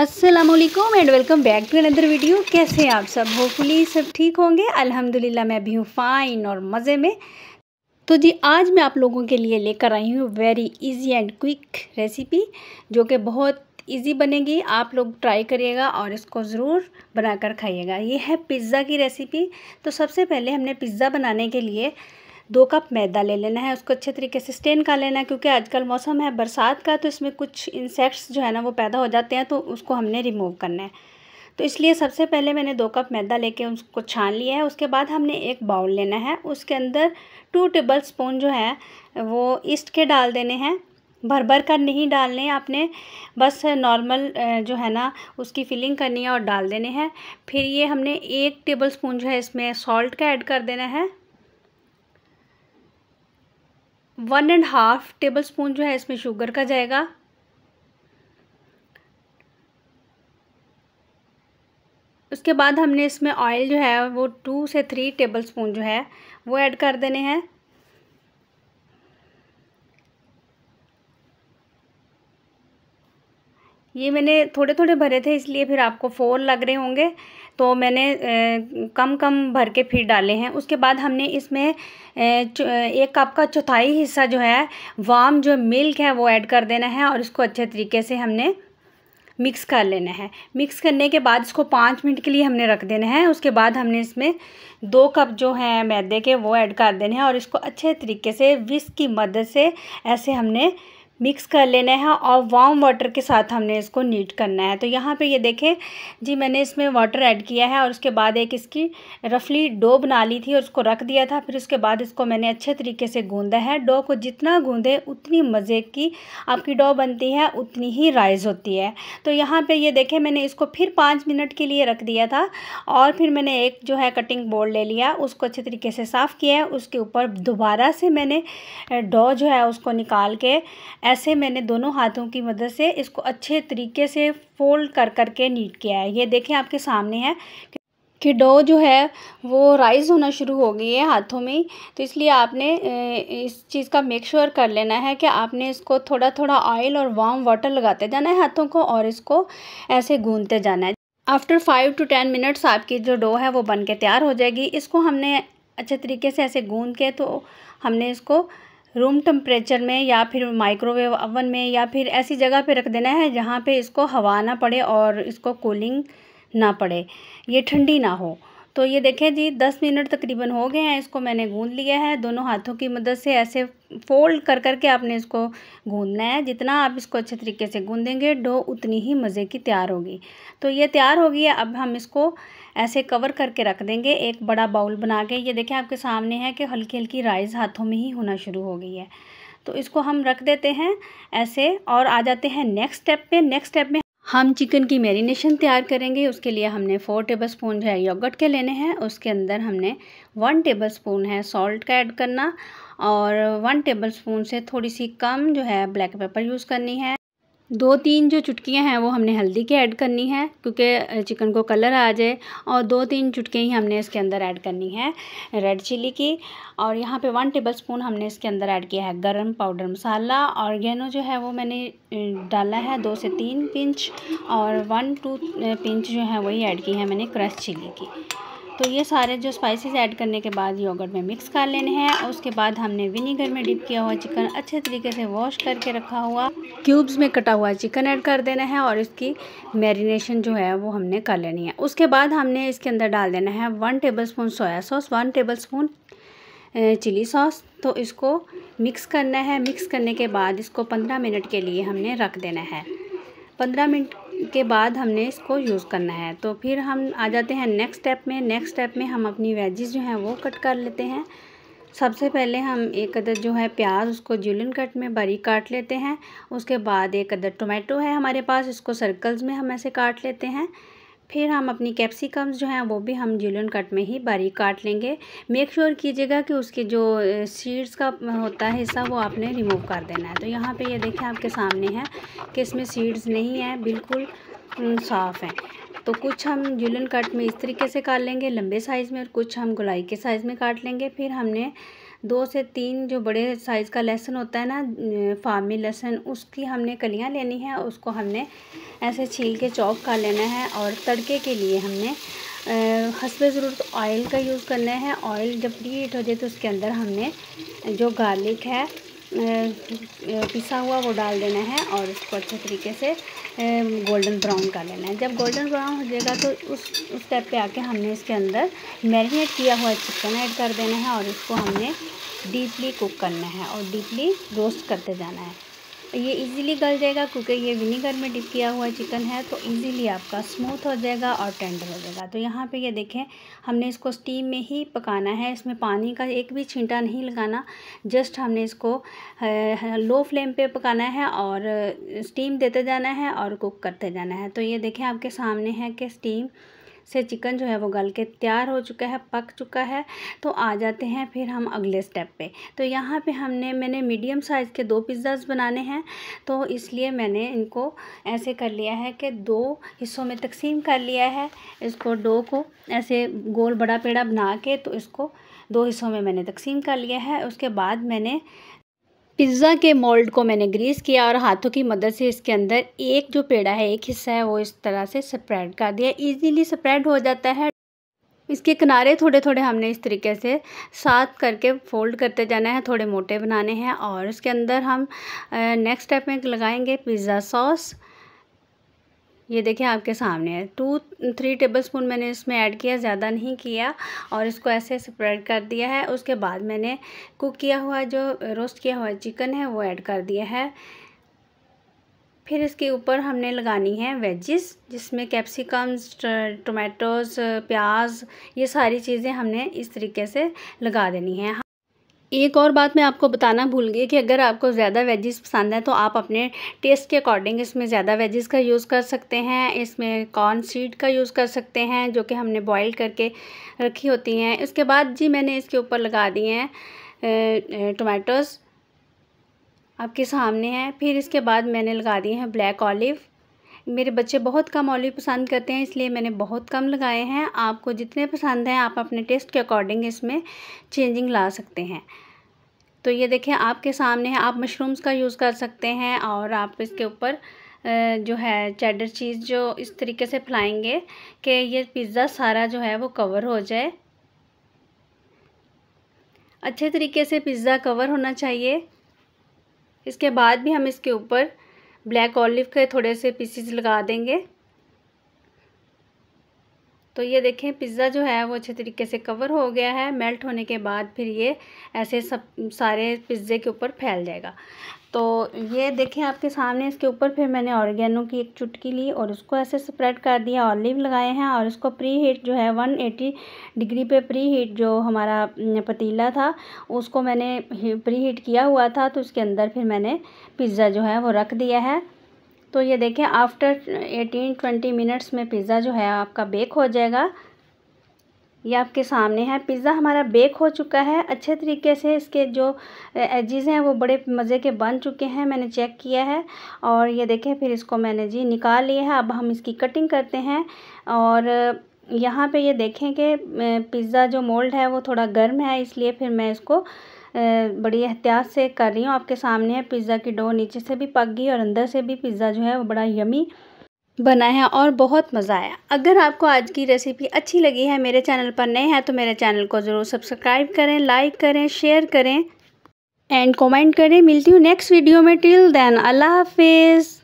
Aslam and welcome back to another video कैसे हैं आप सब होपफुली सब ठीक होंगे अल्हम्दुलिल्लाह मैं भी हूँ फ़ाइन और मज़े में तो जी आज मैं आप लोगों के लिए लेकर आई हूँ very easy and quick recipe जो कि बहुत इजी बनेगी आप लोग ट्राई करिएगा और इसको ज़रूर बनाकर खाइएगा ये है पिज़्ज़ा की रेसिपी तो सबसे पहले हमने पिज़्ज़ा बनाने के लिए दो कप मैदा ले लेना है उसको अच्छे तरीके से स्टेन कर लेना है क्योंकि आजकल मौसम है बरसात का तो इसमें कुछ इंसेक्ट्स जो है ना वो पैदा हो जाते हैं तो उसको हमने रिमूव करना है तो इसलिए सबसे पहले मैंने दो कप मैदा लेके उसको छान लिया है उसके बाद हमने एक बाउल लेना है उसके अंदर टू टेबल स्पून जो है वो ईस्ट के डाल देने हैं भर भर कर नहीं डालने आपने बस नॉर्मल जो है ना उसकी फिलिंग करनी है और डाल देने हैं फिर ये हमने एक टेबल स्पून जो है इसमें सॉल्ट का ऐड कर देना है one and half tablespoon जो है इसमें शुगर का जाएगा उसके बाद हमने इसमें ऑयल जो है वो टू से थ्री टेबल स्पून जो है वो ऐड कर देने हैं ये मैंने थोड़े थोड़े भरे थे इसलिए फिर आपको फोर लग रहे होंगे तो मैंने कम कम भर के फिर डाले हैं उसके बाद हमने इसमें एक कप का चौथाई हिस्सा जो है वाम जो मिल्क है वो ऐड कर देना है और इसको अच्छे तरीके से हमने मिक्स कर लेना है मिक्स करने के बाद इसको पाँच मिनट के लिए हमने रख देना है उसके बाद हमने इसमें दो कप जो हैं मैदे के वो ऐड कर देने हैं और इसको अच्छे तरीके से विस्क की मदद से ऐसे हमने मिक्स कर लेना है और वार्म वाटर के साथ हमने इसको नीट करना है तो यहाँ पे ये देखें जी मैंने इसमें वाटर ऐड किया है और उसके बाद एक इसकी रफली डो बना ली थी और उसको रख दिया था फिर उसके बाद इसको मैंने अच्छे तरीके से गूँधा है डो को जितना गूँधे उतनी मज़े की आपकी डो बनती है उतनी ही राइज़ होती है तो यहाँ पर ये देखें मैंने इसको फिर पाँच मिनट के लिए रख दिया था और फिर मैंने एक जो है कटिंग बोर्ड ले लिया उसको अच्छे तरीके से साफ़ किया है उसके ऊपर दोबारा से मैंने डो जो है उसको निकाल के ऐसे मैंने दोनों हाथों की मदद से इसको अच्छे तरीके से फोल्ड कर कर के नीट किया है ये देखें आपके सामने है कि डो जो है वो राइज़ होना शुरू हो गई है हाथों में तो इसलिए आपने इस चीज़ का मेक श्योर sure कर लेना है कि आपने इसको थोड़ा थोड़ा ऑयल और वार्म वाटर लगाते जाना है हाथों को और इसको ऐसे गूंदते जाना है after five to ten minutes आपकी जो डो है वो बन के तैयार हो जाएगी इसको हमने अच्छे तरीके से ऐसे गूंद के तो हमने इसको रूम टेम्परेचर में या फिर माइक्रोवेव ओवन में या फिर ऐसी जगह पे रख देना है जहाँ पे इसको हवा ना पड़े और इसको कूलिंग ना पड़े ये ठंडी ना हो तो ये देखें जी दस मिनट तकरीबन हो गए हैं इसको मैंने गूंद लिया है दोनों हाथों की मदद से ऐसे फोल्ड कर करके आपने इसको गूंदना है जितना आप इसको अच्छे तरीके से गूँधेंगे डो उतनी ही मज़े की तैयार होगी तो ये तैयार होगी अब हम इसको ऐसे कवर करके रख देंगे एक बड़ा बाउल बना के ये देखें आपके सामने है कि हल्की हल्की राइस हाथों में ही होना शुरू हो गई है तो इसको हम रख देते हैं ऐसे और आ जाते हैं नेक्स्ट स्टेप पे नेक्स्ट स्टेप में हम चिकन की मैरिनेशन तैयार करेंगे उसके लिए हमने फ़ोर टेबल स्पून जो है योगट के लेने हैं उसके अंदर हमने वन टेबल स्पून है सॉल्ट का ऐड करना और वन टेबल स्पून से थोड़ी सी कम जो है ब्लैक पेपर यूज़ करनी है दो तीन जो चुटकियां हैं वो हमने हल्दी की ऐड करनी है क्योंकि चिकन को कलर आ जाए और दो तीन चुटकियां ही हमने इसके अंदर ऐड करनी है रेड चिली की और यहाँ पे वन टेबल स्पून हमने इसके अंदर ऐड किया है गरम पाउडर मसाला और गेनो जो है वो मैंने डाला है दो से तीन पिंच और वन टू पिंच जो है वही ऐड की है मैंने क्रश चिली की तो ये सारे जो स्पाइसेस ऐड करने के बाद योगर्ट में मिक्स कर लेने हैं और उसके बाद हमने विनीगर में डिप किया हुआ चिकन अच्छे तरीके से वॉश करके रखा हुआ क्यूब्स में कटा हुआ चिकन ऐड कर देना है और इसकी मैरिनेशन जो है वो हमने कर लेनी है उसके बाद हमने इसके अंदर डाल देना है one tablespoon soya sauce one tablespoon chilli sauce तो इसको मिक्स करना है मिक्स करने के बाद इसको पंद्रह मिनट के लिए हमने रख देना है पंद्रह मिनट के बाद हमने इसको यूज़ करना है तो फिर हम आ जाते हैं नेक्स्ट स्टेप में नेक्स्ट स्टेप में हम अपनी वेजिस जो हैं वो कट कर लेते हैं सबसे पहले हम एक अदर जो है प्याज उसको जुलन कट में बारीक काट लेते हैं उसके बाद एक अदर टोमेटो है हमारे पास इसको सर्कल्स में हम ऐसे काट लेते हैं फिर हम अपनी कैप्सिकम्स जो हैं वो भी हम जुलियन कट में ही बारीक काट लेंगे मेक श्योर कीजिएगा कि उसके जो सीड्स का होता है हिस्सा वो आपने रिमूव कर देना है तो यहाँ पे ये देखें आपके सामने है कि इसमें सीड्स नहीं है बिल्कुल साफ़ हैं तो कुछ हम जुलियन कट में इस तरीके से काट लेंगे लंबे साइज़ में और कुछ हम गुलाई के साइज़ में काट लेंगे फिर हमने दो से तीन जो बड़े साइज़ का लहसुन होता है ना फार्मी लहसुन उसकी हमने कलियाँ लेनी है उसको हमने ऐसे छील के चॉप कर लेना है और तड़के के लिए हमने हसब ज़रूरत ऑयल का यूज़ करना है ऑयल जब डीट हो जाए तो उसके अंदर हमने जो गार्लिक है पिसा हुआ वो डाल देना है और उसको अच्छे तरीके से गोल्डन ब्राउन कर लेना है जब गोल्डन ब्राउन हो जाएगा तो उस उस स्टेप पे आके हमने इसके अंदर मैरिनेट किया हुआ चिकन ऐड कर देना है और इसको हमने डीपली कुक करना है और डीपली रोस्ट करते जाना है ये इजीली गल जाएगा क्योंकि ये विनीगर में डिप किया हुआ चिकन है तो इजीली आपका स्मूथ हो जाएगा और टेंडर हो जाएगा तो यहाँ पे ये देखें हमने इसको स्टीम में ही पकाना है इसमें पानी का एक भी छींटा नहीं लगाना जस्ट हमने इसको लो फ्लेम पे पकाना है और स्टीम देते जाना है और कुक करते जाना है तो ये देखें आपके सामने है कि स्टीम से चिकन जो है वो गल के तैयार हो चुका है पक चुका है तो आ जाते हैं फिर हम अगले स्टेप पे तो यहाँ पे हमने मैंने मीडियम साइज़ के दो पिज़्ज़ाज बनाने हैं तो इसलिए मैंने इनको ऐसे कर लिया है कि दो हिस्सों में तकसीम कर लिया है इसको डो को ऐसे गोल बड़ा पेड़ा बना के तो इसको दो हिस्सों में मैंने तकसीम कर लिया है उसके बाद मैंने पिज़्ज़ा के मोल्ड को मैंने ग्रीस किया और हाथों की मदद से इसके अंदर एक जो पेड़ा है एक हिस्सा है वो इस तरह से स्प्रेड कर दिया इजीली स्प्रेड हो जाता है इसके किनारे थोड़े थोड़े हमने इस तरीके से साथ करके फोल्ड करते जाना है थोड़े मोटे बनाने हैं और इसके अंदर हम नेक्स्ट स्टेप में लगाएंगे पिज़्ज़ा सॉस ये देखिए आपके सामने है टू थ्री टेबल स्पून मैंने इसमें ऐड किया ज़्यादा नहीं किया और इसको ऐसे स्प्रेड कर दिया है उसके बाद मैंने कुक किया हुआ जो रोस्ट किया हुआ चिकन है वो ऐड कर दिया है फिर इसके ऊपर हमने लगानी है वेजिस जिसमें कैप्सिकम्स टोमेटोज़ प्याज ये सारी चीज़ें हमने इस तरीके से लगा देनी है एक और बात मैं आपको बताना भूल गई कि अगर आपको ज़्यादा वेजेस पसंद है तो आप अपने टेस्ट के अकॉर्डिंग इसमें ज़्यादा वेजेस का यूज़ कर सकते हैं इसमें कॉर्न सीड का यूज़ कर सकते हैं जो कि हमने बॉईल करके रखी होती हैं इसके बाद जी मैंने इसके ऊपर लगा दिए हैं टमाटोज़ आपके सामने हैं फिर इसके बाद मैंने लगा दिए हैं ब्लैक ऑलिव मेरे बच्चे बहुत कम ऑलिव पसंद करते हैं इसलिए मैंने बहुत कम लगाए हैं आपको जितने पसंद हैं आप अपने टेस्ट के अकॉर्डिंग इसमें चेंजिंग ला सकते हैं तो ये देखें आपके सामने है आप मशरूम्स का यूज़ कर सकते हैं और आप इसके ऊपर जो है चेडर चीज़ जो इस तरीके से फैलाएँगे कि ये पिज़्ज़ा सारा जो है वो कवर हो जाए अच्छे तरीके से पिज़्ज़ा कवर होना चाहिए इसके बाद भी हम इसके ऊपर ब्लैक ऑलिव के थोड़े से पीसीस लगा देंगे तो ये देखें पिज़्ज़ा जो है वो अच्छे तरीके से कवर हो गया है मेल्ट होने के बाद फिर ये ऐसे सब सारे पिज़्ज़े के ऊपर फैल जाएगा तो ये देखें आपके सामने इसके ऊपर फिर मैंने ऑर्गेनो की एक चुटकी ली और उसको ऐसे स्प्रेड कर दिया ऑलिव लगाए हैं और इसको प्री हीट जो है 180 डिग्री पे प्री हीट जो हमारा पतीला था उसको मैंने प्री हीट किया हुआ था तो उसके अंदर फिर मैंने पिज़्ज़ा जो है वो रख दिया है तो ये देखें आफ्टर एटीन ट्वेंटी मिनट्स में पिज़्ज़ा जो है आपका बेक हो जाएगा ये आपके सामने है पिज़्ज़ा हमारा बेक हो चुका है अच्छे तरीके से इसके जो एजिज़ हैं वो बड़े मज़े के बन चुके हैं मैंने चेक किया है और ये देखें फिर इसको मैंने जी निकाल लिया है अब हम इसकी कटिंग करते हैं और यहाँ पे ये देखें कि पिज़्ज़ा जो मोल्ड है वो थोड़ा गर्म है इसलिए फिर मैं इसको बड़ी एहतियात से कर रही हूँ आपके सामने है पिज़्ज़ा की डो नीचे से भी पक गई और अंदर से भी पिज़्ज़ा जो है वो बड़ा यमी बना है और बहुत मज़ा आया अगर आपको आज की रेसिपी अच्छी लगी है मेरे चैनल पर नए हैं तो मेरे चैनल को ज़रूर सब्सक्राइब करें लाइक करें शेयर करें एंड कमेंट करें मिलती हूँ नेक्स्ट वीडियो में टिल देन अल्लाह हाफिज़